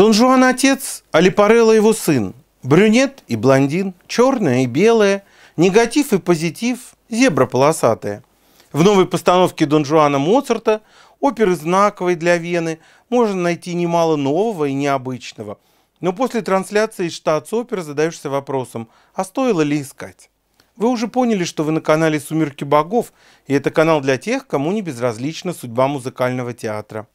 Дон Жуан отец, а Лепарелло его сын. Брюнет и блондин, черное и белое, негатив и позитив, зебра полосатая. В новой постановке Дон Жуана Моцарта, оперы знаковой для Вены, можно найти немало нового и необычного. Но после трансляции из штатс-опер задаешься вопросом, а стоило ли искать? Вы уже поняли, что вы на канале «Сумерки богов», и это канал для тех, кому не безразлична судьба музыкального театра.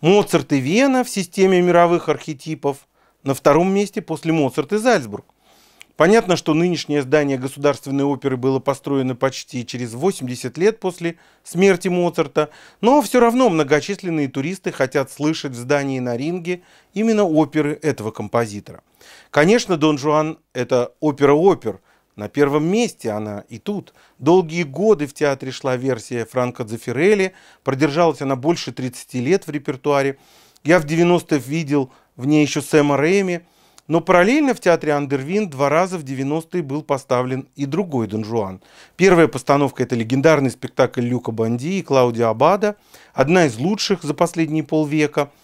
Моцарт и Вена в системе мировых архетипов на втором месте после Моцарт и Зальцбург. Понятно, что нынешнее здание Государственной оперы было построено почти через 80 лет после смерти Моцарта, но все равно многочисленные туристы хотят слышать в здании на ринге именно оперы этого композитора. Конечно, «Дон Жуан» — это опера-опер, на первом месте она и тут. Долгие годы в театре шла версия Франко Дзефирелли, продержалась она больше 30 лет в репертуаре. Я в 90-х видел в ней еще Сэма Рэйми, но параллельно в театре Андервин два раза в 90-е был поставлен и другой Дон Жуан. Первая постановка – это легендарный спектакль Люка Банди и Клаудио Абада, одна из лучших за последние полвека –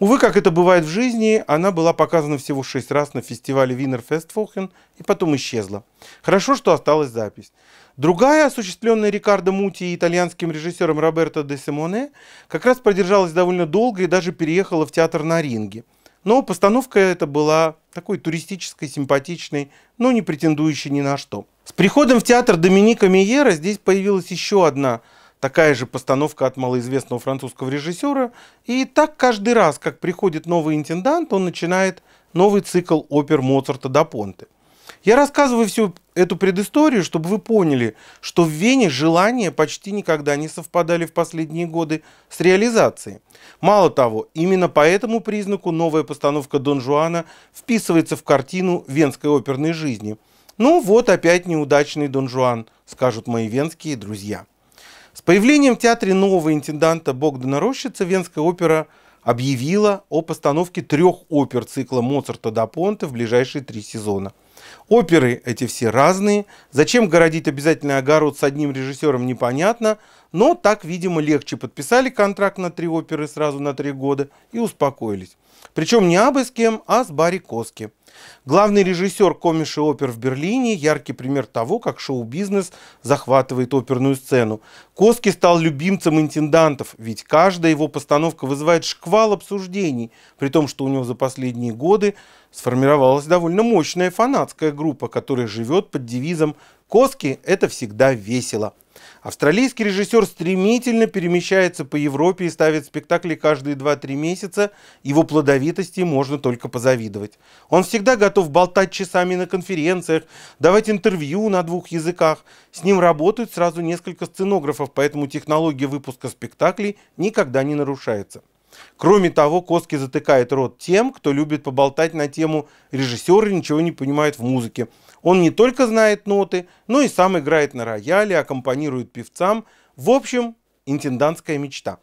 Увы, как это бывает в жизни, она была показана всего шесть раз на фестивале Винер Фестфохен и потом исчезла. Хорошо, что осталась запись. Другая, осуществленная Рикардо Мути и итальянским режиссером Роберто де Симоне, как раз продержалась довольно долго и даже переехала в театр на ринге. Но постановка эта была такой туристической, симпатичной, но не претендующей ни на что. С приходом в театр Доминика Миера здесь появилась еще одна – Такая же постановка от малоизвестного французского режиссера. И так каждый раз, как приходит новый интендант, он начинает новый цикл опер Моцарта до Понте. Я рассказываю всю эту предысторию, чтобы вы поняли, что в Вене желания почти никогда не совпадали в последние годы с реализацией. Мало того, именно по этому признаку новая постановка Дон Жуана вписывается в картину венской оперной жизни. Ну вот опять неудачный Дон Жуан, скажут мои венские друзья. С появлением в театре нового интенданта Богдана Рощица Венская опера объявила о постановке трех опер цикла Моцарта до Понте в ближайшие три сезона. Оперы эти все разные. Зачем городить обязательный огород с одним режиссером, непонятно. Но так, видимо, легче подписали контракт на три оперы сразу на три года и успокоились. Причем не абы с кем, а с Барри Коски. Главный режиссер комиши опер в Берлине – яркий пример того, как шоу-бизнес захватывает оперную сцену. Коски стал любимцем интендантов, ведь каждая его постановка вызывает шквал обсуждений, при том, что у него за последние годы сформировалась довольно мощная фанатская группа, которая живет под девизом «Коски – это всегда весело». Австралийский режиссер стремительно перемещается по Европе и ставит спектакли каждые 2-3 месяца. Его плодовитости можно только позавидовать. Он всегда готов болтать часами на конференциях, давать интервью на двух языках. С ним работают сразу несколько сценографов, поэтому технология выпуска спектаклей никогда не нарушается. Кроме того, Коски затыкает рот тем, кто любит поболтать на тему «режиссеры ничего не понимают в музыке». Он не только знает ноты, но и сам играет на рояле, аккомпанирует певцам. В общем, интендантская мечта.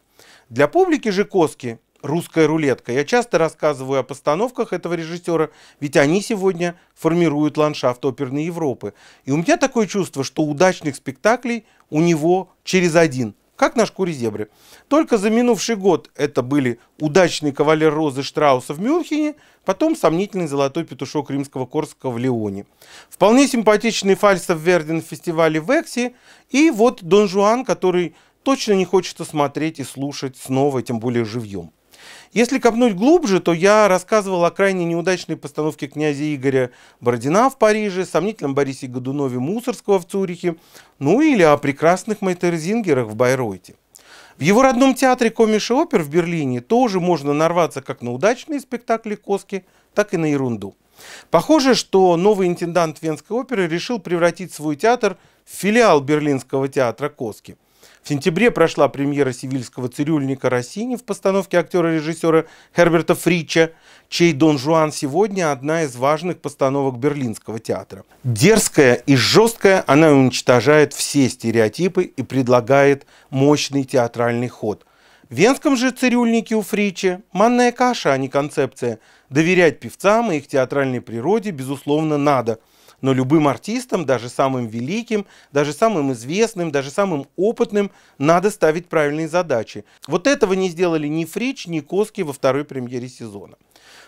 Для публики же Коски русская рулетка. Я часто рассказываю о постановках этого режиссера, ведь они сегодня формируют ландшафт оперной Европы. И у меня такое чувство, что удачных спектаклей у него через один – как на шкуре зебры. Только за минувший год это были удачный кавалер розы Штрауса в Мюнхене, потом сомнительный золотой петушок римского Корского в Леоне. Вполне симпатичный фальсов Верден в фестивале в Экси, и вот Дон Жуан, который точно не хочется смотреть и слушать снова, тем более живьем. Если копнуть глубже, то я рассказывал о крайне неудачной постановке князя Игоря Бородина в Париже, сомнительном Борисе Годунове Мусорского в Цюрихе, ну или о прекрасных Майтерзингерах в Байройте. В его родном театре Комиши Опер в Берлине тоже можно нарваться как на удачные спектакли Коски, так и на ерунду. Похоже, что новый интендант Венской оперы решил превратить свой театр в филиал Берлинского театра Коски – в сентябре прошла премьера сивильского цирюльника Россини в постановке актера-режиссера Херберта Фрича, чей «Дон Жуан» сегодня одна из важных постановок Берлинского театра. Дерзкая и жесткая, она уничтожает все стереотипы и предлагает мощный театральный ход – в венском же цирюльнике у Фрича манная каша, а не концепция. Доверять певцам и их театральной природе, безусловно, надо – но любым артистам, даже самым великим, даже самым известным, даже самым опытным, надо ставить правильные задачи. Вот этого не сделали ни Фрич, ни Коски во второй премьере сезона.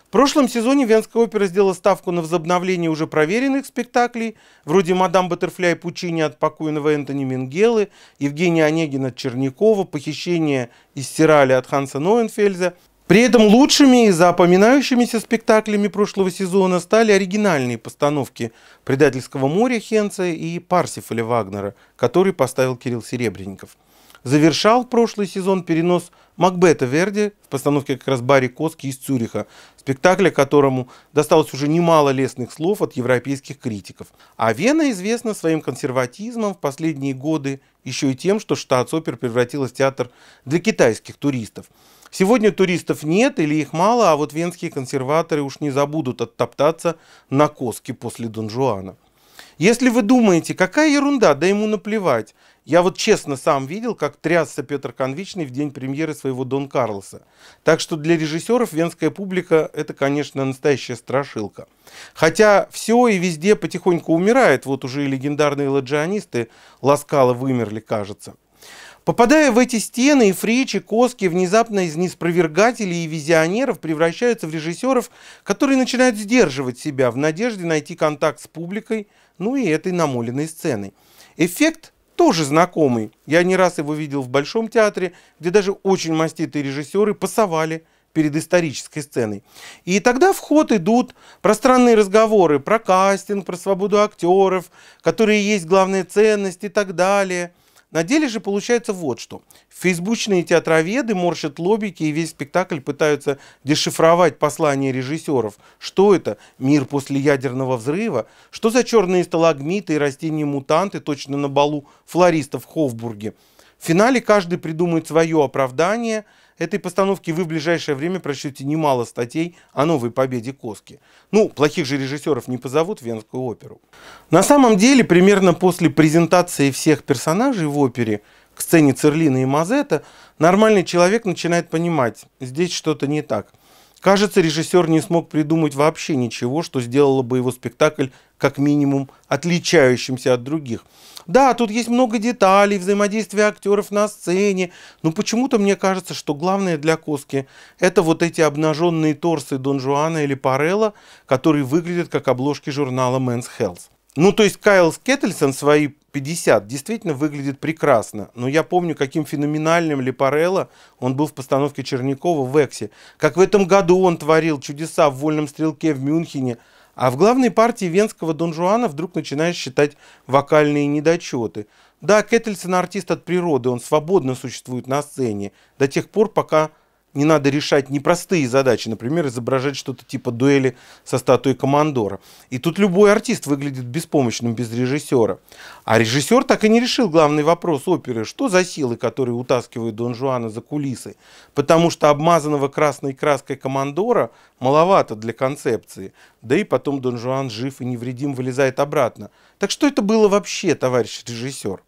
В прошлом сезоне Венская опера сделала ставку на возобновление уже проверенных спектаклей, вроде «Мадам Баттерфляй» Пучини от покойного Энтони Мингелы, Евгения Онегина от Чернякова, «Похищение из Сираля» от Ханса Ноенфельза – при этом лучшими и запоминающимися спектаклями прошлого сезона стали оригинальные постановки «Предательского моря» Хенца и «Парсифаля» Вагнера, который поставил Кирилл Серебренников. Завершал прошлый сезон перенос Макбета Верди в постановке как раз Барри Коски из Цюриха, спектакля которому досталось уже немало лестных слов от европейских критиков. А Вена известна своим консерватизмом в последние годы еще и тем, что штат-опер превратилась в театр для китайских туристов – Сегодня туристов нет или их мало, а вот венские консерваторы уж не забудут оттоптаться на коске после Дон Жуана. Если вы думаете, какая ерунда, да ему наплевать. Я вот честно сам видел, как трясся Петр Конвичный в день премьеры своего Дон Карлоса. Так что для режиссеров венская публика – это, конечно, настоящая страшилка. Хотя все и везде потихоньку умирает. Вот уже и легендарные ладжианисты Ласкала вымерли, кажется. Попадая в эти стены, и Ефречи, Коски внезапно из неспровергателей и визионеров превращаются в режиссеров, которые начинают сдерживать себя в надежде найти контакт с публикой, ну и этой намоленной сценой. Эффект тоже знакомый. Я не раз его видел в Большом театре, где даже очень маститые режиссеры пасовали перед исторической сценой. И тогда в ход идут пространные разговоры про кастинг, про свободу актеров, которые есть главные ценности и так далее – на деле же получается вот что. Фейсбучные театроведы морщат лобики и весь спектакль пытаются дешифровать послание режиссеров. Что это? Мир после ядерного взрыва? Что за черные сталагмиты и растения-мутанты точно на балу флористов в Хофбурге? В финале каждый придумает свое оправдание – этой постановки вы в ближайшее время прочтете немало статей о новой победе Коски. Ну, плохих же режиссеров не позовут в Венскую оперу. На самом деле, примерно после презентации всех персонажей в опере к сцене Церлина и Мазета, нормальный человек начинает понимать, здесь что-то не так. Кажется, режиссер не смог придумать вообще ничего, что сделало бы его спектакль как минимум, отличающимся от других. Да, тут есть много деталей, взаимодействия актеров на сцене, но почему-то мне кажется, что главное для Коски это вот эти обнаженные торсы Дон Жуана или Парелла, которые выглядят как обложки журнала Men's Health. Ну, то есть Кайл Скеттельсон свои 50 действительно выглядит прекрасно, но я помню, каким феноменальным Лепарелло он был в постановке Черникова в «Эксе». Как в этом году он творил чудеса в «Вольном стрелке» в Мюнхене – а в главной партии венского Дон Жуана вдруг начинаешь считать вокальные недочеты. Да, Кеттельсон артист от природы, он свободно существует на сцене, до тех пор, пока не надо решать непростые задачи, например, изображать что-то типа дуэли со статуей командора. И тут любой артист выглядит беспомощным без режиссера. А режиссер так и не решил главный вопрос оперы, что за силы, которые утаскивают Дон Жуана за кулисы, потому что обмазанного красной краской командора маловато для концепции, да и потом Дон Жуан жив и невредим вылезает обратно. Так что это было вообще, товарищ режиссер?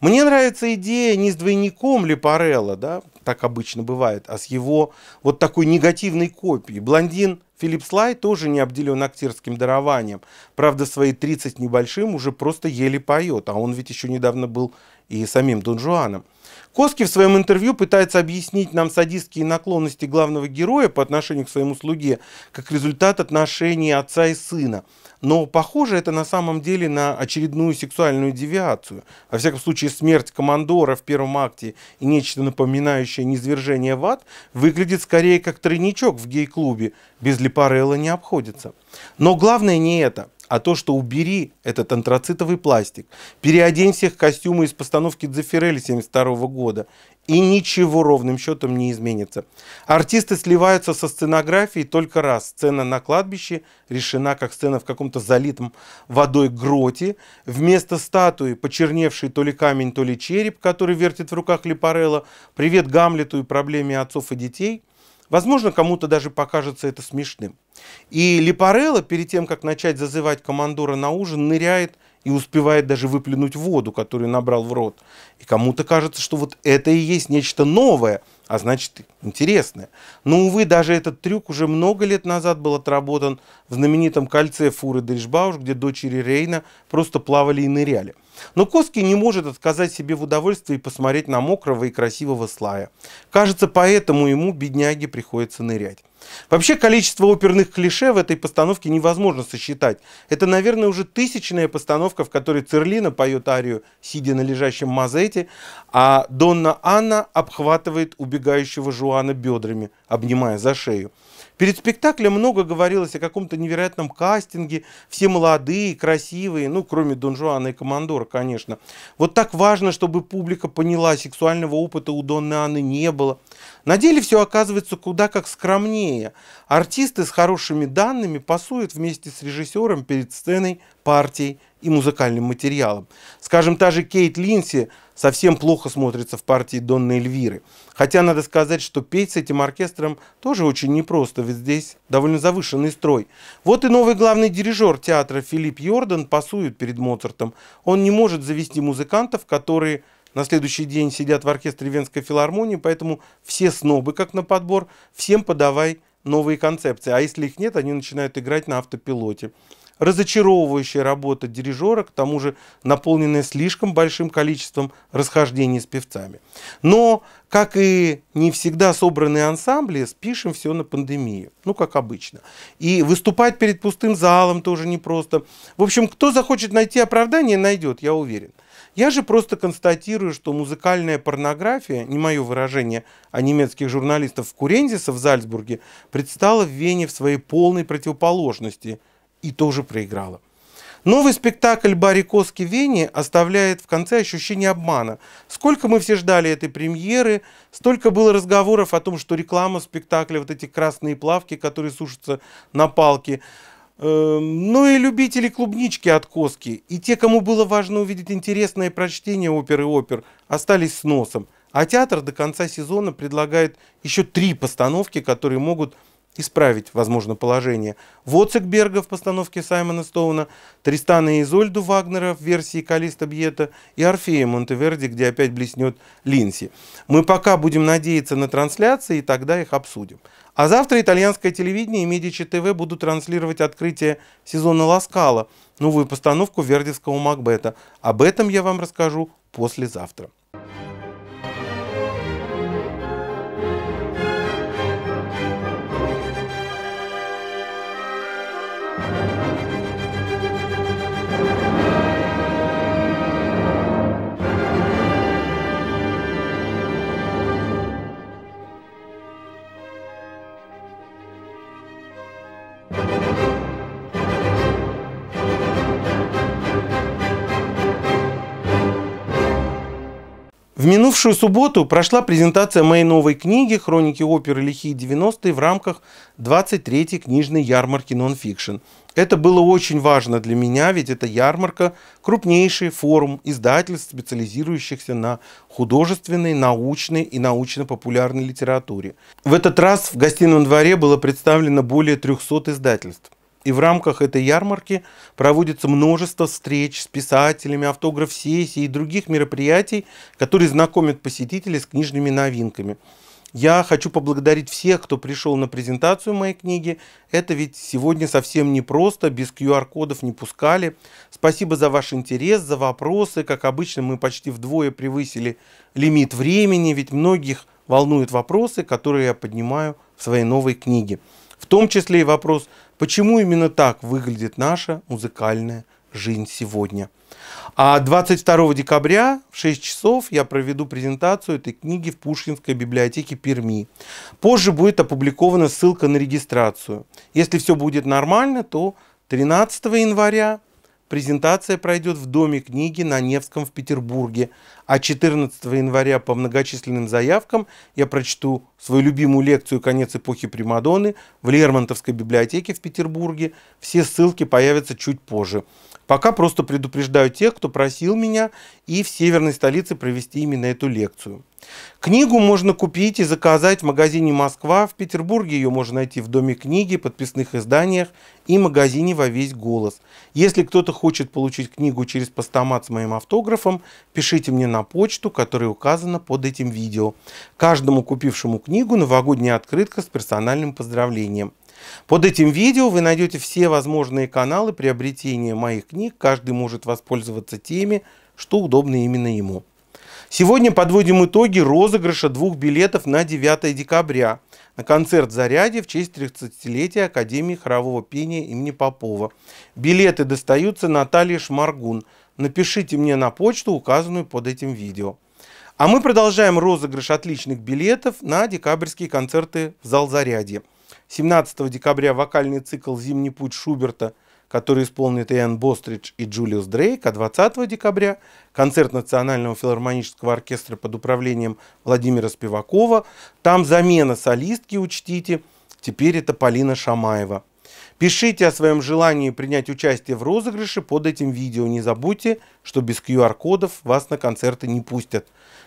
Мне нравится идея не с двойником Лепарелла, да, так обычно бывает, а с его вот такой негативной копией. Блондин Филипп Слай тоже не обделен актерским дарованием. Правда, свои 30 небольшим уже просто еле поет, а он ведь еще недавно был и самим Дон Жуаном. Коски в своем интервью пытается объяснить нам садистские наклонности главного героя по отношению к своему слуге как результат отношений отца и сына. Но похоже это на самом деле на очередную сексуальную девиацию. Во всяком случае, смерть командора в первом акте и нечто напоминающее низвержение в ад выглядит скорее как тройничок в гей-клубе без препарелла не обходится. Но главное не это, а то, что убери этот антрацитовый пластик, переодень всех костюмы из постановки Дзефирелли 72 года, и ничего ровным счетом не изменится. Артисты сливаются со сценографией только раз. Сцена на кладбище решена как сцена в каком-то залитом водой гроте. Вместо статуи, почерневший то ли камень, то ли череп, который вертит в руках Лепарелла, привет Гамлету и проблеме отцов и детей – Возможно, кому-то даже покажется это смешным. И Лепарелло, перед тем, как начать зазывать командора на ужин, ныряет и успевает даже выплюнуть воду, которую набрал в рот. И кому-то кажется, что вот это и есть нечто новое, а значит интересное. Но, увы, даже этот трюк уже много лет назад был отработан в знаменитом кольце фуры Дришбауш, где дочери Рейна просто плавали и ныряли. Но Коски не может отказать себе в удовольствии посмотреть на мокрого и красивого Слая. Кажется, поэтому ему, бедняге, приходится нырять. Вообще количество оперных клише в этой постановке невозможно сосчитать. Это, наверное, уже тысячная постановка, в которой Церлина поет арию, сидя на лежащем мазете, а Донна Анна обхватывает убегающего Жуана бедрами, обнимая за шею. Перед спектаклем много говорилось о каком-то невероятном кастинге. Все молодые, красивые, ну, кроме Дон Жуана и Командора, конечно. Вот так важно, чтобы публика поняла, сексуального опыта у Донны Анны не было. На деле все оказывается куда как скромнее сложнее. Артисты с хорошими данными пасуют вместе с режиссером перед сценой, партией и музыкальным материалом. Скажем, та же Кейт Линси совсем плохо смотрится в партии Донны Эльвиры. Хотя надо сказать, что петь с этим оркестром тоже очень непросто, ведь здесь довольно завышенный строй. Вот и новый главный дирижер театра Филипп Йордан пасует перед Моцартом. Он не может завести музыкантов, которые на следующий день сидят в оркестре Венской филармонии, поэтому все снобы, как на подбор, всем подавай новые концепции. А если их нет, они начинают играть на автопилоте. Разочаровывающая работа дирижера, к тому же наполненная слишком большим количеством расхождений с певцами. Но, как и не всегда собранные ансамбли, спишем все на пандемию, ну, как обычно. И выступать перед пустым залом тоже непросто. В общем, кто захочет найти оправдание, найдет, я уверен. Я же просто констатирую, что музыкальная порнография, не мое выражение, а немецких журналистов Курензиса в Зальцбурге, предстала в Вене в своей полной противоположности и тоже проиграла. Новый спектакль «Барри Коски Вене» оставляет в конце ощущение обмана. Сколько мы все ждали этой премьеры, столько было разговоров о том, что реклама спектакля, вот эти красные плавки, которые сушатся на палке, Эм, но ну и любители клубнички от Коски, и те, кому было важно увидеть интересное прочтение оперы опер, остались с носом. А театр до конца сезона предлагает еще три постановки, которые могут исправить, возможно, положение Воцекберга в постановке Саймона Стоуна, Тристана и Изольду Вагнера в версии Калиста Бьета и Орфея Монтеверди, где опять блеснет Линси. Мы пока будем надеяться на трансляции, и тогда их обсудим. А завтра итальянское телевидение и Медичи ТВ будут транслировать открытие сезона Ласкала, новую постановку вердевского Макбета. Об этом я вам расскажу послезавтра. В минувшую субботу прошла презентация моей новой книги «Хроники оперы лихие 90-е» в рамках 23-й книжной ярмарки «Нонфикшн». Это было очень важно для меня, ведь эта ярмарка – крупнейший форум издательств, специализирующихся на художественной, научной и научно-популярной литературе. В этот раз в гостином дворе было представлено более 300 издательств. И в рамках этой ярмарки проводится множество встреч с писателями, автограф-сессий и других мероприятий, которые знакомят посетителей с книжными новинками. Я хочу поблагодарить всех, кто пришел на презентацию моей книги. Это ведь сегодня совсем непросто, без QR-кодов не пускали. Спасибо за ваш интерес, за вопросы. Как обычно, мы почти вдвое превысили лимит времени, ведь многих волнуют вопросы, которые я поднимаю в своей новой книге. В том числе и вопрос, почему именно так выглядит наша музыкальная жизнь сегодня. А 22 декабря в 6 часов я проведу презентацию этой книги в Пушкинской библиотеке Перми. Позже будет опубликована ссылка на регистрацию. Если все будет нормально, то 13 января презентация пройдет в Доме книги на Невском в Петербурге а 14 января по многочисленным заявкам я прочту свою любимую лекцию «Конец эпохи Примадонны» в Лермонтовской библиотеке в Петербурге. Все ссылки появятся чуть позже. Пока просто предупреждаю тех, кто просил меня и в северной столице провести именно эту лекцию. Книгу можно купить и заказать в магазине «Москва». В Петербурге ее можно найти в Доме книги, подписных изданиях и магазине «Во весь голос». Если кто-то хочет получить книгу через постамат с моим автографом, пишите мне на на почту, которая указана под этим видео. Каждому купившему книгу новогодняя открытка с персональным поздравлением. Под этим видео вы найдете все возможные каналы приобретения моих книг. Каждый может воспользоваться теми, что удобно именно ему. Сегодня подводим итоги розыгрыша двух билетов на 9 декабря на концерт «Заряде» в честь 30-летия Академии хорового пения имени Попова. Билеты достаются Наталье Шмаргун – напишите мне на почту, указанную под этим видео. А мы продолжаем розыгрыш отличных билетов на декабрьские концерты в зал «Зарядье». 17 декабря вокальный цикл «Зимний путь» Шуберта, который исполнит Иэн Бостридж и Джулиус Дрейк, а 20 декабря концерт Национального филармонического оркестра под управлением Владимира Спивакова. Там замена солистки, учтите, теперь это Полина Шамаева – Пишите о своем желании принять участие в розыгрыше под этим видео. Не забудьте, что без QR-кодов вас на концерты не пустят.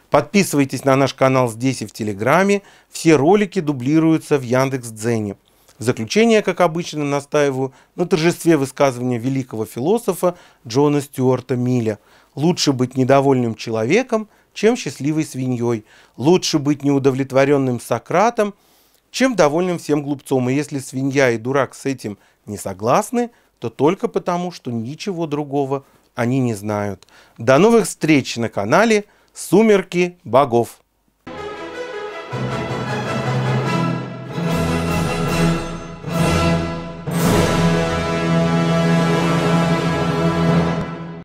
Подписывайтесь на наш канал здесь и в Телеграме. Все ролики дублируются в Яндекс.Дзене. В заключение, как обычно, настаиваю на торжестве высказывания великого философа Джона Стюарта Милля. «Лучше быть недовольным человеком, чем счастливой свиньей. Лучше быть неудовлетворенным Сократом, чем довольным всем глупцом. И если свинья и дурак с этим не согласны, то только потому, что ничего другого они не знают. До новых встреч на канале «Сумерки богов».